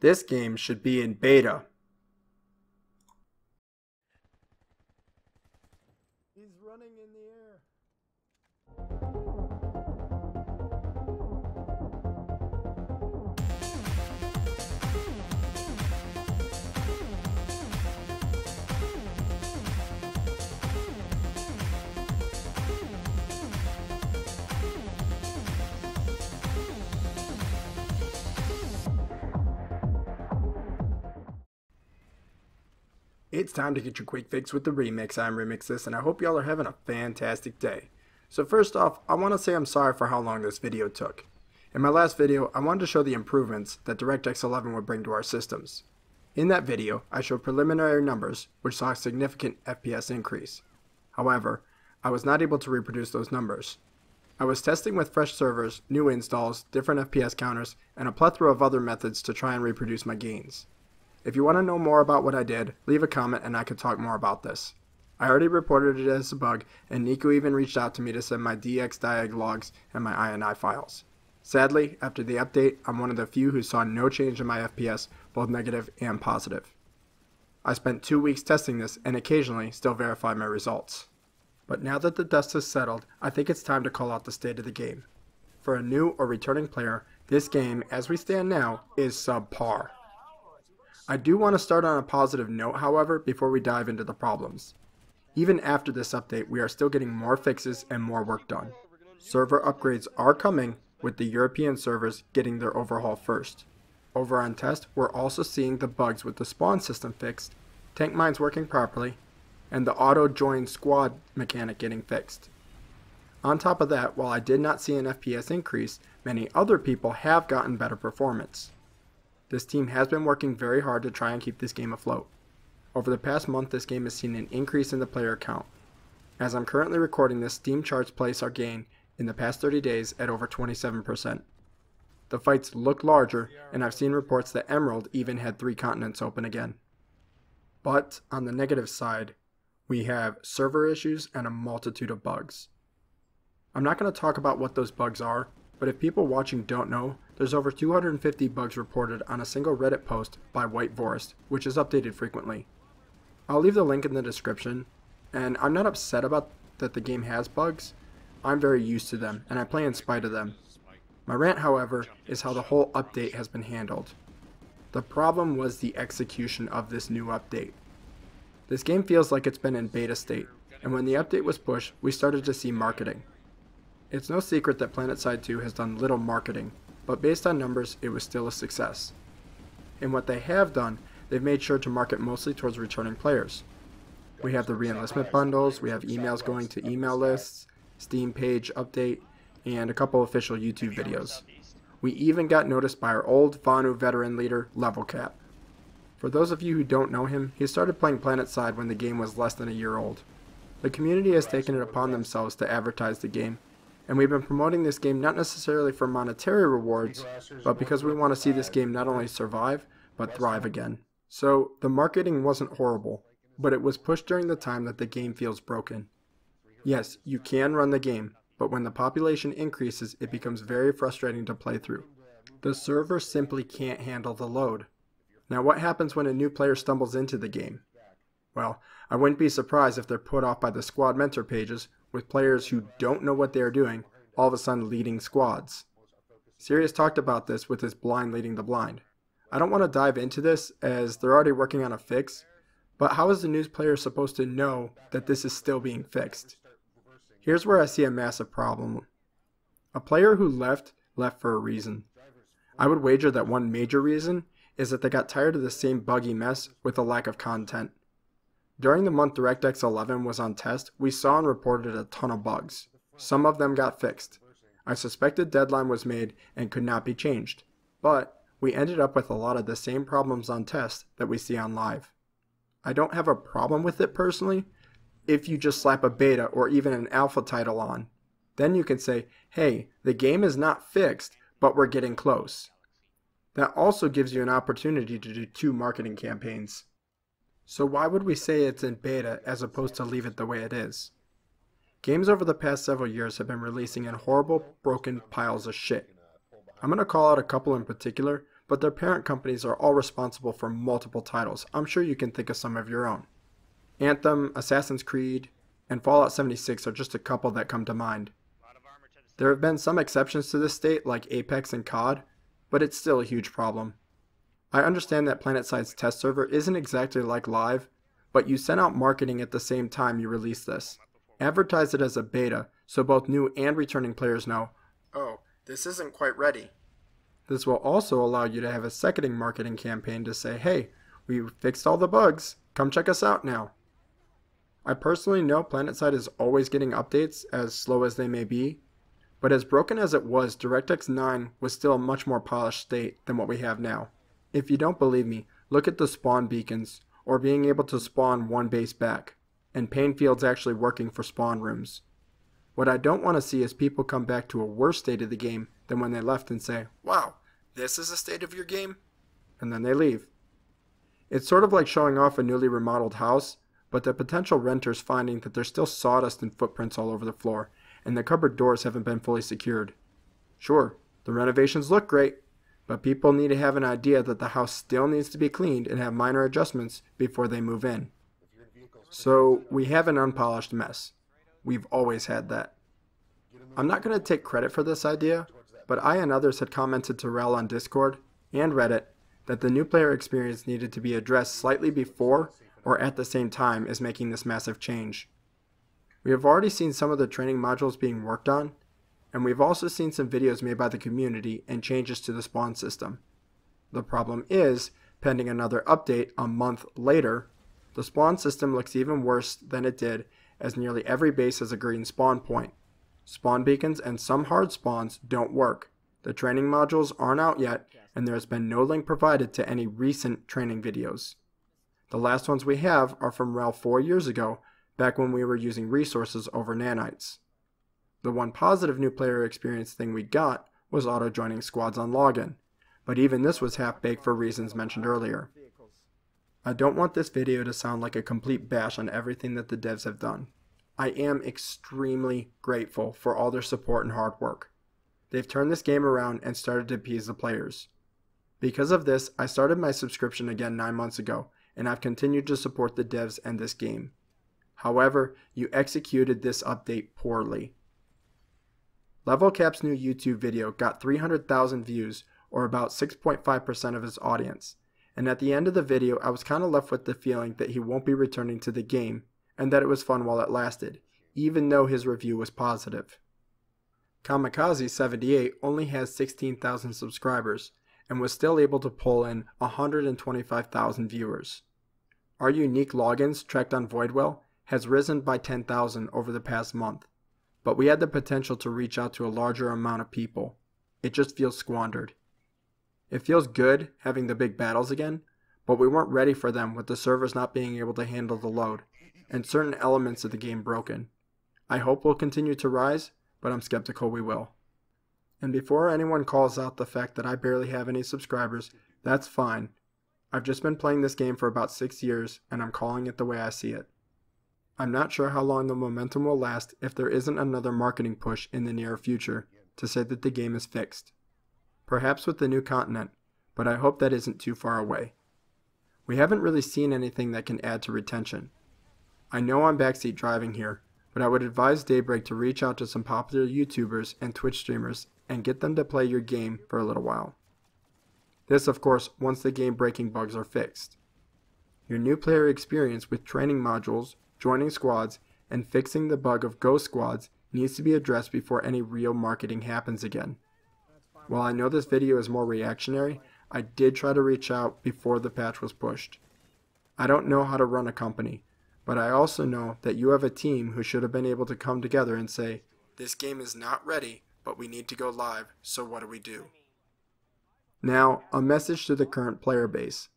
This game should be in beta. It's time to get your quick fix with the remix. I'm Remix This, and I hope y'all are having a fantastic day. So first off, I want to say I'm sorry for how long this video took. In my last video, I wanted to show the improvements that DirectX 11 would bring to our systems. In that video, I showed preliminary numbers which saw a significant FPS increase. However, I was not able to reproduce those numbers. I was testing with fresh servers, new installs, different FPS counters, and a plethora of other methods to try and reproduce my gains. If you want to know more about what I did, leave a comment and I could talk more about this. I already reported it as a bug, and Nico even reached out to me to send my DXDiag logs and my INI files. Sadly, after the update, I'm one of the few who saw no change in my FPS, both negative and positive. I spent two weeks testing this and occasionally still verify my results. But now that the dust has settled, I think it's time to call out the state of the game. For a new or returning player, this game, as we stand now, is subpar. I do want to start on a positive note, however, before we dive into the problems. Even after this update, we are still getting more fixes and more work done. Server upgrades are coming, with the European servers getting their overhaul first. Over on test, we're also seeing the bugs with the spawn system fixed, tank mines working properly, and the auto join squad mechanic getting fixed. On top of that, while I did not see an FPS increase, many other people have gotten better performance. This team has been working very hard to try and keep this game afloat. Over the past month, this game has seen an increase in the player count. As I'm currently recording this, Steam charts place our gain in the past 30 days at over 27%. The fights look larger, and I've seen reports that Emerald even had three continents open again. But on the negative side, we have server issues and a multitude of bugs. I'm not going to talk about what those bugs are, but if people watching don't know, there's over 250 bugs reported on a single Reddit post by White Forest, which is updated frequently. I'll leave the link in the description, and I'm not upset about that the game has bugs, I'm very used to them, and I play in spite of them. My rant, however, is how the whole update has been handled. The problem was the execution of this new update. This game feels like it's been in beta state, and when the update was pushed, we started to see marketing. It's no secret that PlanetSide 2 has done little marketing, but based on numbers, it was still a success. In what they have done, they've made sure to market mostly towards returning players. We have the reenlistment bundles, we have emails going to email lists, Steam page update, and a couple official YouTube videos. We even got noticed by our old Vanu veteran leader, Level Cap. For those of you who don't know him, he started playing PlanetSide when the game was less than a year old. The community has taken it upon themselves to advertise the game, and we've been promoting this game not necessarily for monetary rewards, but because we want to see this game not only survive, but thrive again. So, the marketing wasn't horrible, but it was pushed during the time that the game feels broken. Yes, you can run the game, but when the population increases, it becomes very frustrating to play through. The server simply can't handle the load. Now, what happens when a new player stumbles into the game? Well, I wouldn't be surprised if they're put off by the squad mentor pages with players who don't know what they are doing all of a sudden leading squads. Sirius talked about this with his blind leading the blind. I don't want to dive into this as they're already working on a fix, but how is the news player supposed to know that this is still being fixed? Here's where I see a massive problem. A player who left, left for a reason. I would wager that one major reason is that they got tired of the same buggy mess with a lack of content. During the month DirectX 11 was on test, we saw and reported a ton of bugs. Some of them got fixed. I suspected deadline was made and could not be changed, but we ended up with a lot of the same problems on test that we see on live. I don't have a problem with it personally if you just slap a beta or even an alpha title on. Then you can say, hey, the game is not fixed, but we're getting close. That also gives you an opportunity to do two marketing campaigns. So why would we say it's in beta as opposed to leave it the way it is? Games over the past several years have been releasing in horrible, broken piles of shit. I'm going to call out a couple in particular, but their parent companies are all responsible for multiple titles. I'm sure you can think of some of your own. Anthem, Assassin's Creed, and Fallout 76 are just a couple that come to mind. There have been some exceptions to this state like Apex and COD, but it's still a huge problem. I understand that PlanetSide's test server isn't exactly like live, but you sent out marketing at the same time you released this. Advertise it as a beta so both new and returning players know, oh, this isn't quite ready. This will also allow you to have a seconding marketing campaign to say, hey, we fixed all the bugs, come check us out now. I personally know PlanetSide is always getting updates, as slow as they may be, but as broken as it was, DirectX 9 was still a much more polished state than what we have now. If you don't believe me, look at the spawn beacons, or being able to spawn one base back, and pain fields actually working for spawn rooms. What I don't want to see is people come back to a worse state of the game than when they left and say, wow, this is the state of your game? And then they leave. It's sort of like showing off a newly remodeled house, but the potential renters finding that there's still sawdust and footprints all over the floor, and the cupboard doors haven't been fully secured. Sure, the renovations look great, but people need to have an idea that the house still needs to be cleaned and have minor adjustments before they move in. So we have an unpolished mess. We've always had that. I'm not going to take credit for this idea, but I and others had commented to Rel on Discord and Reddit that the new player experience needed to be addressed slightly before or at the same time as making this massive change. We have already seen some of the training modules being worked on, and we've also seen some videos made by the community and changes to the spawn system. The problem is, pending another update a month later, the spawn system looks even worse than it did as nearly every base has a green spawn point. Spawn beacons and some hard spawns don't work. The training modules aren't out yet, and there has been no link provided to any recent training videos. The last ones we have are from RAL 4 years ago, back when we were using resources over nanites. The one positive new player experience thing we got was auto joining squads on login, but even this was half baked for reasons mentioned earlier. I don't want this video to sound like a complete bash on everything that the devs have done. I am extremely grateful for all their support and hard work. They've turned this game around and started to appease the players. Because of this, I started my subscription again 9 months ago, and I've continued to support the devs and this game. However, you executed this update poorly. Level Cap's new YouTube video got 300,000 views, or about 6.5% of his audience, and at the end of the video I was kinda left with the feeling that he won't be returning to the game, and that it was fun while it lasted, even though his review was positive. Kamikaze78 only has 16,000 subscribers, and was still able to pull in 125,000 viewers. Our unique logins tracked on Voidwell has risen by 10,000 over the past month, but we had the potential to reach out to a larger amount of people. It just feels squandered. It feels good having the big battles again, but we weren't ready for them with the servers not being able to handle the load, and certain elements of the game broken. I hope we'll continue to rise, but I'm skeptical we will. And before anyone calls out the fact that I barely have any subscribers, that's fine. I've just been playing this game for about six years, and I'm calling it the way I see it. I'm not sure how long the momentum will last if there isn't another marketing push in the near future to say that the game is fixed. Perhaps with the new continent, but I hope that isn't too far away. We haven't really seen anything that can add to retention. I know I'm backseat driving here, but I would advise Daybreak to reach out to some popular YouTubers and Twitch streamers and get them to play your game for a little while. This, of course, once the game breaking bugs are fixed. Your new player experience with training modules joining squads, and fixing the bug of ghost squads needs to be addressed before any real marketing happens again. While I know this video is more reactionary, I did try to reach out before the patch was pushed. I don't know how to run a company, but I also know that you have a team who should have been able to come together and say, this game is not ready, but we need to go live, so what do we do? Now, a message to the current player base.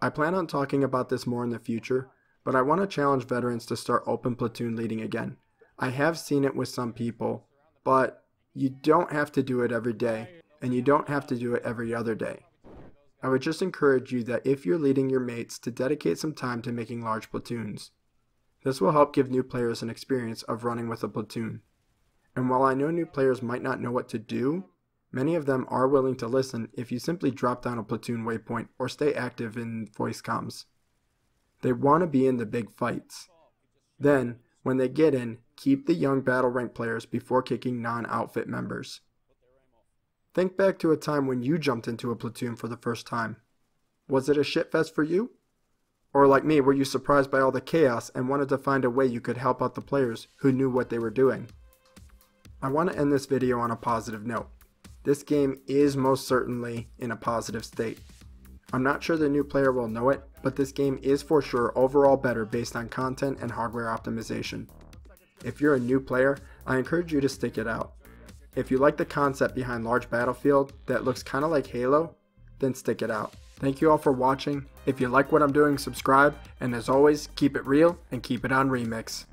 I plan on talking about this more in the future, but I want to challenge veterans to start open platoon leading again. I have seen it with some people, but you don't have to do it every day, and you don't have to do it every other day. I would just encourage you that if you're leading your mates to dedicate some time to making large platoons. This will help give new players an experience of running with a platoon. And while I know new players might not know what to do, many of them are willing to listen if you simply drop down a platoon waypoint or stay active in voice comms. They want to be in the big fights. Then, when they get in, keep the young battle rank players before kicking non-outfit members. Think back to a time when you jumped into a platoon for the first time. Was it a shitfest for you? Or like me, were you surprised by all the chaos and wanted to find a way you could help out the players who knew what they were doing? I want to end this video on a positive note. This game is most certainly in a positive state. I'm not sure the new player will know it, but this game is for sure overall better based on content and hardware optimization. If you're a new player, I encourage you to stick it out. If you like the concept behind large battlefield that looks kinda like Halo, then stick it out. Thank you all for watching. If you like what I'm doing, subscribe, and as always, keep it real and keep it on Remix.